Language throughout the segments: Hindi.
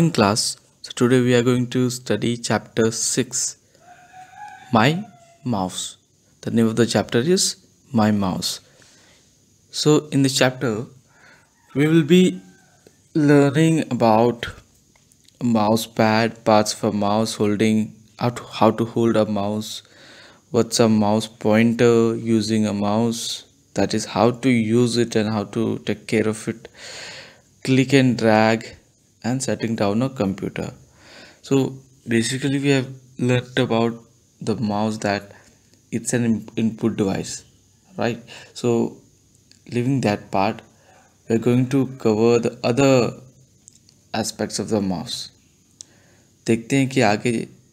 In class so today we are going to study chapter 6 my mouse the name of the chapter is my mouse so in this chapter we will be learning about mouse pad parts for mouse holding how to, how to hold a mouse what's a mouse pointer using a mouse that is how to use it and how to take care of it click and drag and setting down a computer so basically we have learnt about the mouse that it's an input device right so leaving that part we're going to cover the other aspects of the mouse देखते हैं कि आगे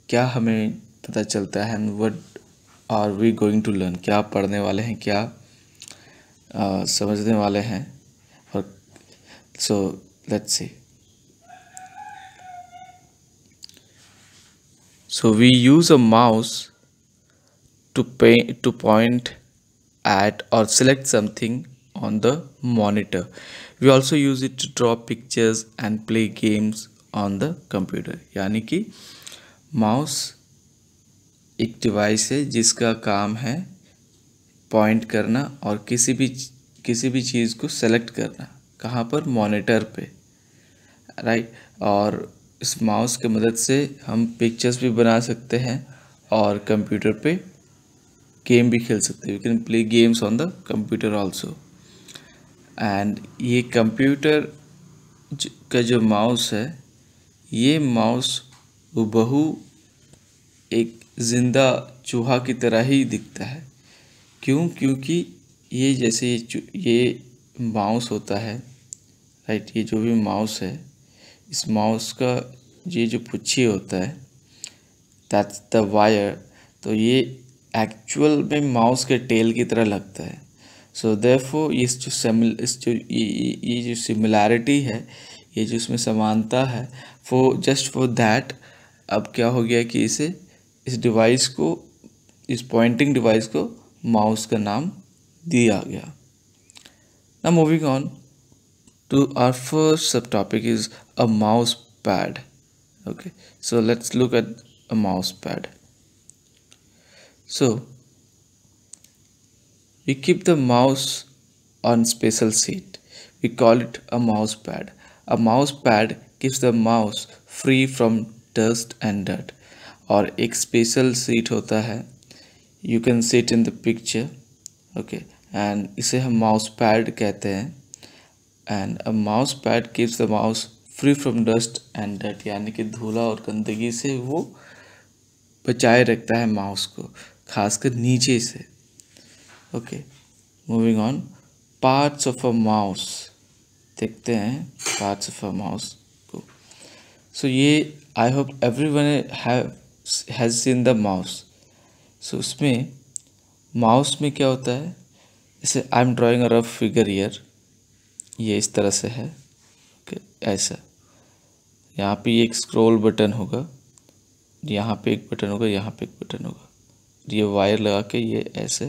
क्या हमें पता चलता है and what are we going to learn क्या पढ़ने वाले हैं क्या आ, समझने वाले हैं और so let's see so we use a mouse to pay, to point at or select something on the monitor we also use it to draw pictures and play games on the computer yani ki mouse एक डिवाइस है जिसका काम है पॉइंट करना और किसी भी किसी भी चीज़ को सेलेक्ट करना कहाँ पर मॉनिटर पे राइट और इस माउस की मदद से हम पिक्चर्स भी बना सकते हैं और कंप्यूटर पे गेम भी खेल सकते हैं you can play games on the computer also and ये कंप्यूटर का जो माउस है ये माउस बहू एक ज़िंदा चूहा की तरह ही दिखता है क्यों क्योंकि ये जैसे ये माउस होता है राइट ये जो भी माउस है इस माउस का ये जो पुच्छी होता है दैट्स द वायर तो ये एक्चुअल में माउस के टेल की तरह लगता है सो देफो इस जो सिमिल इस जो ये, ये जो सिमिलैरिटी है ये जो इसमें समानता है फो जस्ट फॉर दैट अब क्या हो गया कि इसे इस डिवाइस को इस पॉइंटिंग डिवाइस को माउस का नाम दिया गया ना moving on to our first subtopic is a mouse pad okay so let's look at a mouse pad so we keep the mouse on special seat we call it a mouse pad a mouse pad keeps the mouse free from dust and dirt और एक स्पेशल सीट होता है you can see it in the picture okay and ise hum mouse pad kehte hain and a mouse pad keeps the mouse free from dust and डट यानी कि धूला और गंदगी से वो बचाए रखता है माउस को खासकर नीचे से okay moving on parts of a mouse देखते हैं पार्ट्स ऑफ अ माउस को सो ये I hope everyone has seen the mouse so उसमें माउस में क्या होता है जैसे I am drawing a rough figure here ये इस तरह से है ऐसा यहाँ पे एक स्क्रॉल बटन होगा यहाँ पे एक बटन होगा यहाँ पे एक बटन होगा ये वायर लगा के ये ऐसे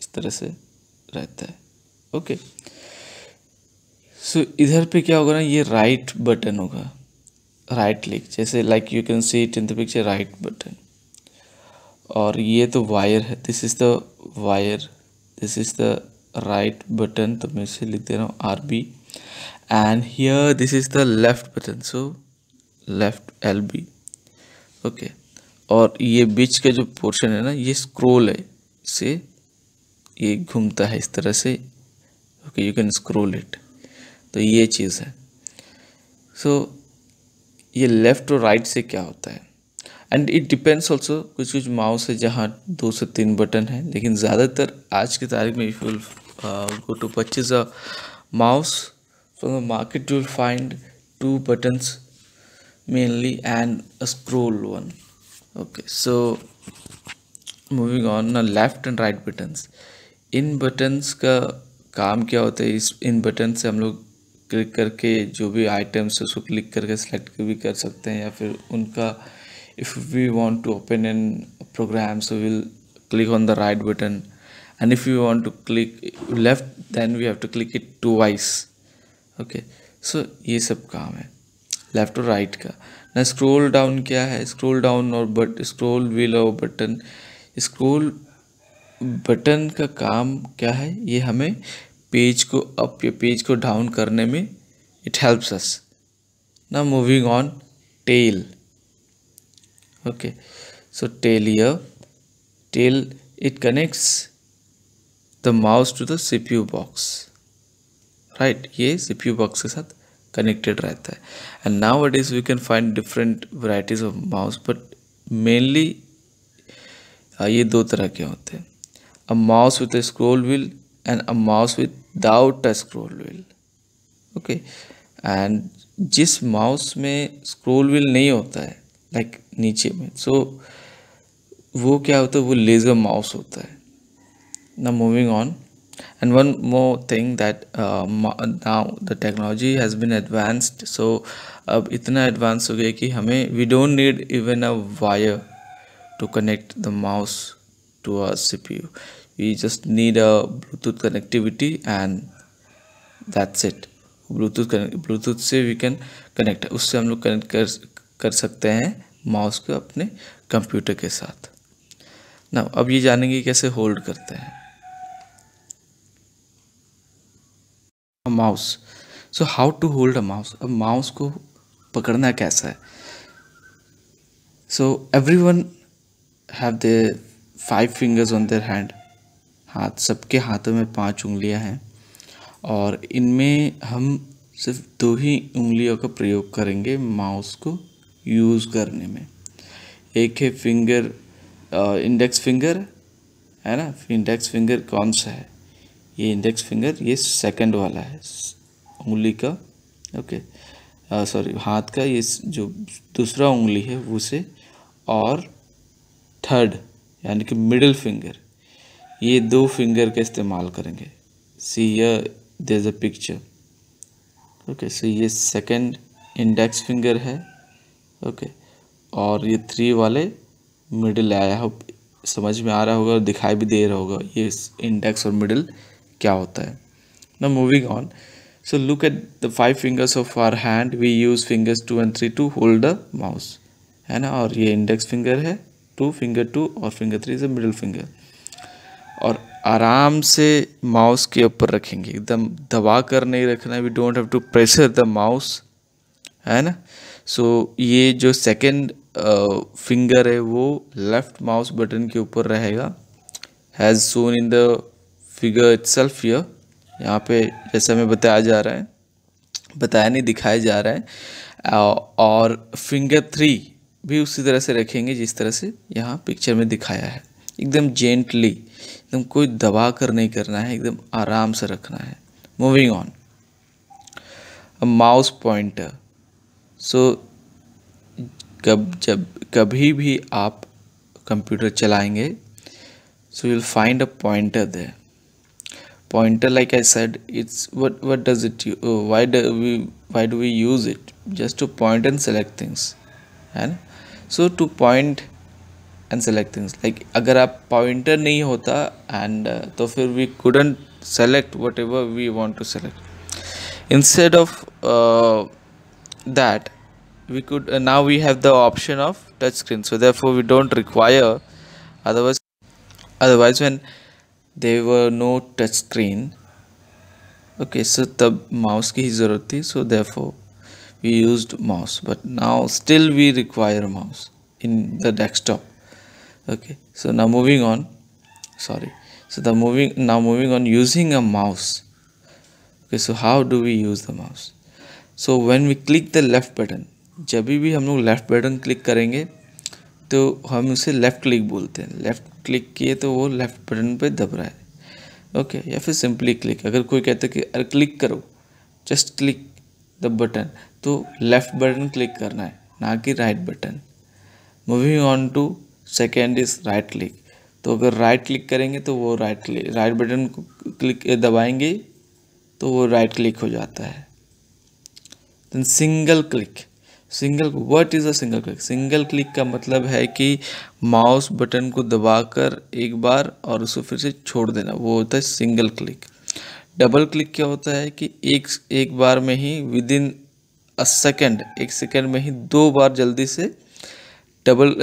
इस तरह से रहता है ओके सो so, इधर पे क्या होगा ना ये राइट बटन होगा राइट लिख जैसे like you can see it in the picture right button और ये तो वायर है this is the wire this is the right button तो मैं इसे लिख दे रहा हूँ R B and here this is the left button so left L B okay और ये बीच का जो पोर्शन है ना ये स्क्रोल है से ये घूमता है इस तरह से okay you can scroll it तो ये चीज़ है सो so, ये लेफ़्ट और राइट से क्या होता है एंड इट डिपेंड्स ऑल्सो कुछ कुछ माउस है जहाँ दो से तीन बटन है लेकिन ज़्यादातर आज की तारीख में you will go to purchase a mouse from the market you will find two buttons mainly and a scroll one okay so moving on now left and right buttons इन बटन्स का काम क्या होता है इस इन बटन से हम लोग क्लिक करके जो भी आइटम्स है उसको क्लिक करके सेलेक्ट भी कर सकते हैं या फिर उनका if we want to open in program so we'll click on the right button and if you want to click left then we have to click it twice okay so ye sab kaam hai left or right ka का scroll down kya hai scroll down or but scroll wheel or button scroll button ka kaam kya hai ye hame page ko up ya page ko down karne mein it helps us now moving on tail okay so tail here tail it connects the mouse to the cpu box right ये cpu box के साथ connected रहता है and nowadays we can find different varieties of mouse but mainly ये दो तरह के होते हैं a mouse with a scroll wheel and a mouse without a scroll wheel okay and जिस माउस में स्क्रोल व्हील नहीं होता है लाइक नीचे में सो so, वो क्या होता है वो लेज़र माउस होता है ना moving on and one more thing that now the technology has been advanced so अब इतना एडवांस हो गया कि हमें we don't need even a wire to connect the mouse to a C we just need a Bluetooth connectivity and that's it Bluetooth Bluetooth से वी कैन कनेक्ट उससे हम लोग कनेक्ट कर कर सकते हैं माउस को अपने कंप्यूटर के साथ ना अब ये जानेंगे कैसे होल्ड करते हैं mouse so how to hold a mouse अब माउस को पकड़ना कैसा है so everyone have they five fingers on their hand हाथ सबके हाथों में पांच उंगलियां हैं और इनमें हम सिर्फ दो ही उंगलियों का प्रयोग करेंगे माउस को यूज़ करने में एक है फिंगर इंडेक्स फिंगर है ना इंडेक्स फिंगर कौन सा है ये इंडेक्स फिंगर ये सेकंड वाला है उंगली का ओके सॉरी हाथ का ये जो दूसरा उंगली है उसे और थर्ड यानी कि मिडिल फिंगर ये दो फिंगर का इस्तेमाल करेंगे सी देर अ पिक्चर ओके सो ये सेकंड इंडेक्स फिंगर है ओके और ये थ्री वाले मिडिल आया हो समझ में आ रहा होगा और दिखाई भी दे रहा होगा ये इंडेक्स और मिडिल क्या होता है ना moving on so look at the five fingers of our hand we use fingers two and three to hold the mouse है ना और ये इंडेक्स फिंगर है टू फिंगर टू और finger three is middle finger और आराम से माउस के ऊपर रखेंगे एकदम दबा कर नहीं रखना we don't have to pressure the mouse है ना सो so, ये जो सेकेंड फिंगर uh, है वो लेफ्ट माउस बटन के ऊपर रहेगा has shown in the figure itself here यहाँ पे जैसे हमें बताया जा रहा है बताया नहीं दिखाया जा रहा है uh, और फिंगर थ्री भी उसी तरह से रखेंगे जिस तरह से यहाँ पिक्चर में दिखाया है एकदम जेंटली एकदम कोई दबा कर नहीं करना है एकदम आराम से रखना है moving on mouse pointer so so, कब जब कभी भी आप कंप्यूटर चलाएंगे so you will find a pointer the pointer like I said it's what does it why we why do we use it just to point and select things है ना so to point and select things like अगर आप पॉइंटर नहीं होता एंड uh, तो फिर we couldn't select whatever we want to select instead of that we could uh, now we have the option of touch screen so therefore we don't require otherwise otherwise when there were no touch screen okay so the mouse ki zarurat thi so therefore we used mouse but now still we require mouse in the desktop okay so now moving on sorry so the moving now moving on using a mouse okay so how do we use the mouse so when we click the left button जब भी हम लोग लेफ़्ट बटन क्लिक करेंगे तो हम उसे लेफ़्ट क्लिक बोलते हैं लेफ़्ट क्लिक किए तो वो लेफ़्ट बटन पे दब रहा है ओके या फिर सिंपली क्लिक अगर कोई कहता है कि अरे क्लिक करो जस्ट क्लिक द बटन तो लेफ़्ट बटन क्लिक करना है ना कि right button moving on to second is right click तो अगर राइट क्लिक करेंगे तो वो राइट क्लिक राइट बटन को क्लिक दबाएंगे तो वो राइट क्लिक हो जाता है then single click single what is a single click single click का मतलब है कि माउस बटन को दबाकर एक बार और उसको फिर से छोड़ देना वो होता है सिंगल क्लिक डबल क्लिक क्या होता है कि एक एक बार में ही विद इन अ सेकेंड एक सेकेंड में ही दो बार जल्दी से डबल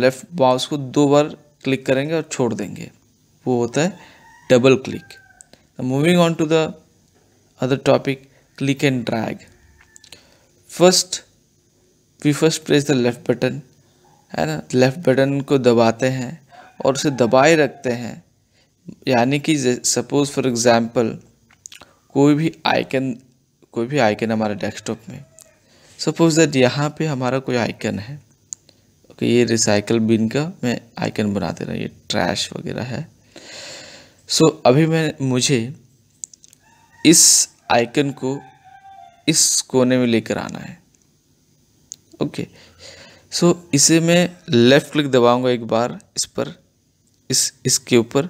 लेफ़्ट माउस को दो बार क्लिक करेंगे और छोड़ देंगे वो होता है double click moving on to the other topic click and drag first we first press the left button है ना लेफ़्ट बटन को दबाते हैं और उसे दबाए रखते हैं यानी कि सपोज़ फॉर एग्ज़ाम्पल कोई भी आइकन कोई भी आइकन हमारे डेस्कटॉप में सपोज़ दैट यहाँ पे हमारा कोई आइकन है ओके ये रिसाइकल बिन का मैं आइकन बना दे रहा हूँ ये ट्रैश वगैरह है सो so, अभी मैं मुझे इस आइकन को इस कोने में लेकर आना है ओके सो so, इसे मैं लेफ़्ट क्लिक दबाऊंगा एक बार इस पर इस इसके ऊपर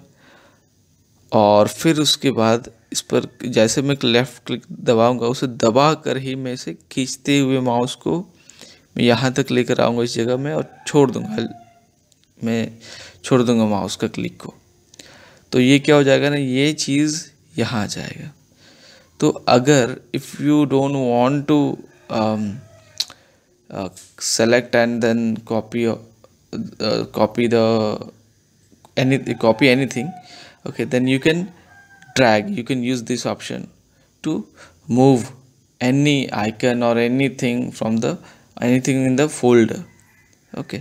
और फिर उसके बाद इस पर जैसे मैं लेफ़्ट क्लिक दबाऊंगा उसे दबा कर ही मैं इसे खींचते हुए माउस को मैं यहाँ तक लेकर आऊँगा इस जगह में और छोड़ दूँगा मैं छोड़ दूँगा माउस का क्लिक को तो ये क्या हो जाएगा ना ये चीज़ यहाँ आ जाएगा तो अगर if you don't want to select and then copy copy the any copy anything okay then you can drag you can use this option to move any icon और anything from the anything in the fold okay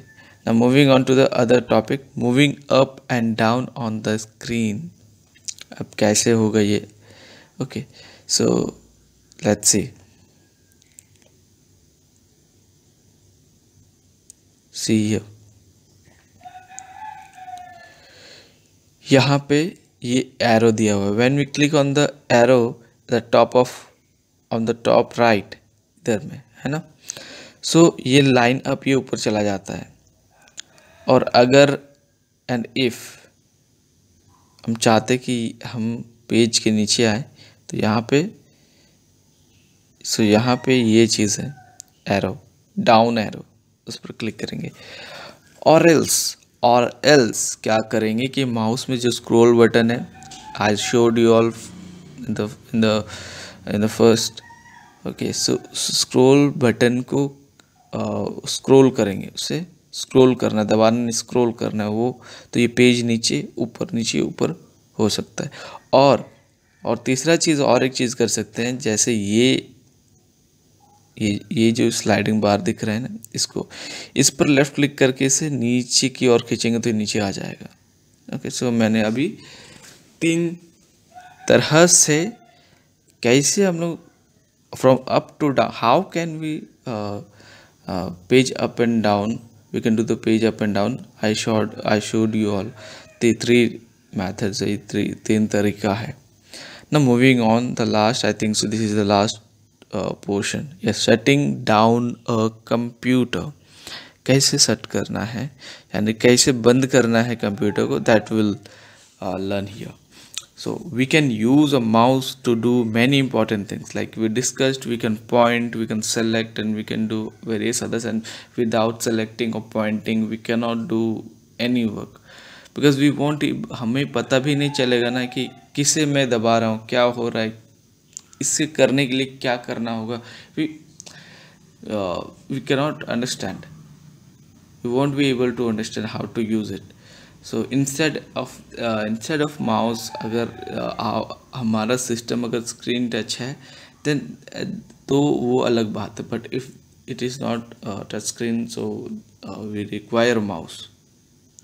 ना moving on to the other topic moving up and down on the screen अब कैसे होगा ये okay okay. So let's see. See here. यहाँ पे ये एरो दिया हुआ है when we click on the arrow the top of on the top right इधर में है ना सो so, ये लाइन अप ये ऊपर चला जाता है और अगर एंड इफ़ हम चाहते कि हम पेज के नीचे आए तो यहाँ पे सो यहाँ पे ये चीज़ है एरो डाउन एरो उस पर क्लिक करेंगे और एल्स और एल्स क्या करेंगे कि माउस में जो स्क्रॉल बटन है I showed you all in the in the first okay so scroll button को स्क्रॉल uh, करेंगे उसे स्क्रॉल करना है दबाना नहीं स्क्रोल करना है वो तो ये पेज नीचे ऊपर नीचे ऊपर हो सकता है और और तीसरा चीज़ और एक चीज़ कर सकते हैं जैसे ये ये ये जो स्लाइडिंग बार दिख रहा है ना इसको इस पर लेफ़्ट क्लिक करके इसे नीचे की ओर खींचेंगे तो नीचे आ जाएगा ओके सो मैंने अभी तीन तरह से कैसे हम लोग from up to down how can we page up and down we can do the page up and down I showed I showed you all the three methods three तीन तरीका है now moving on the last i think so this is the last uh, portion yes shutting down a computer कैसे सेट करना है यानी कैसे बंद करना है कंप्यूटर को that will learn here so we can use a mouse to do many important things like we discussed we can point we can select and we can do various others and without selecting और pointing we can not do any work because we won't हमें पता भी नहीं चलेगा ना कि किसे मैं दबा रहा हूँ क्या हो रहा है इससे करने के लिए क्या करना होगा we we cannot understand we won't be able to understand how to use it so instead of instead of mouse अगर uh, हमारा सिस्टम अगर स्क्रीन टच है देन uh, तो वो अलग बात है but if it is not touch screen so we require mouse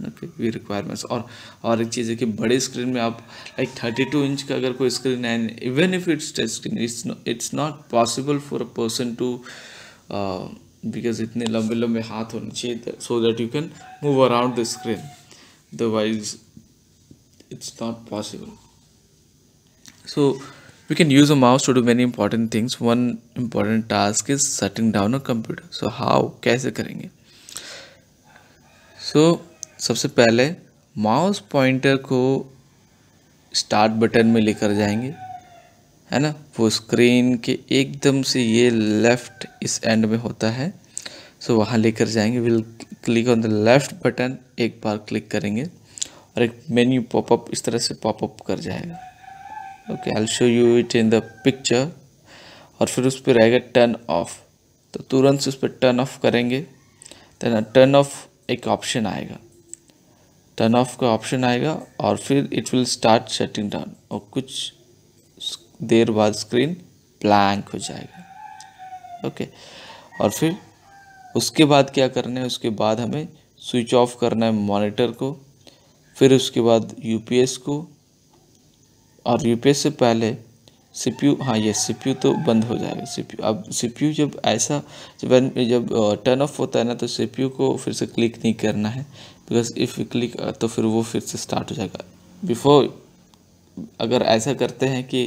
भी रिक्वायरमेंट्स और और एक चीज़ है कि बड़े स्क्रीन में आप लाइक थर्टी टू इंच का अगर कोई स्क्रीन है even if it's touch screen it's it's not possible for a person to because इतने लंबे लंबे हाथ होने चाहिए so that you can move around the screen otherwise it's not possible so we can use a mouse to do many important things one important task is setting down a computer so how कैसे करेंगे सो so, सबसे पहले माउस पॉइंटर को स्टार्ट बटन में लेकर जाएंगे है ना वो स्क्रीन के एकदम से ये लेफ़्ट इस एंड में होता है सो वहाँ लेकर जाएंगे will click on the left button एक बार क्लिक करेंगे और एक मेन्यू पॉपअप इस तरह से पॉपअप कर जाएगा okay I show you it in the picture और फिर उस पर रहेगा टर्न ऑफ तो तुरंत से उस पर टर्न ऑफ करेंगे देन टर्न ऑफ एक ऑप्शन आएगा टर्न ऑफ का ऑप्शन आएगा और फिर it will start shutting down और कुछ देर बाद स्क्रीन ब्लैंक हो जाएगा ओके और फिर उसके बाद क्या करना है उसके बाद हमें स्विच ऑफ करना है मॉनिटर को फिर उसके बाद यूपीएस को और यूपीएस से पहले सी यू हाँ ये सी तो बंद हो जाएगा सी अब सी यू जब ऐसा जब जब टर्न ऑफ होता है ना तो सी यू को फिर से क्लिक नहीं करना है बिकॉज इफ़ यू क्लिक तो फिर वो फिर से स्टार्ट हो जाएगा बिफोर अगर ऐसा करते हैं कि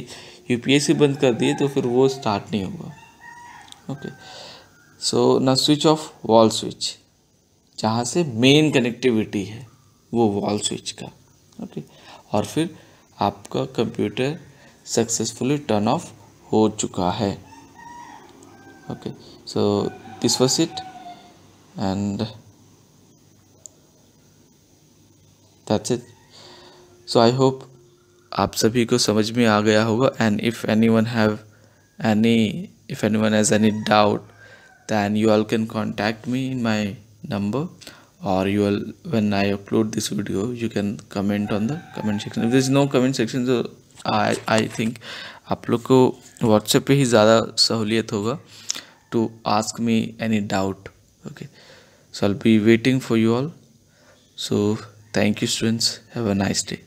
यू पी एस सी बंद कर दिए तो फिर वो स्टार्ट नहीं होगा ओके सो ना स्विच ऑफ वॉल स्विच जहाँ से मेन कनेक्टिविटी है वो वॉल स्विच का ओके okay. और फिर आपका कंप्यूटर सक्सेसफुली टर्न ऑफ हो चुका है okay so this was it and that's it so I hope आप सभी को समझ में आ गया होगा and if any one have any if any one has any doubt then you all can contact me in my number और you all when I upload this video you can comment on the comment section if this no comment section I think आप लोग को व्हाट्सएप पे ही ज़्यादा सहूलियत होगा to ask me any doubt okay so I be waiting for you all so thank you students have a nice day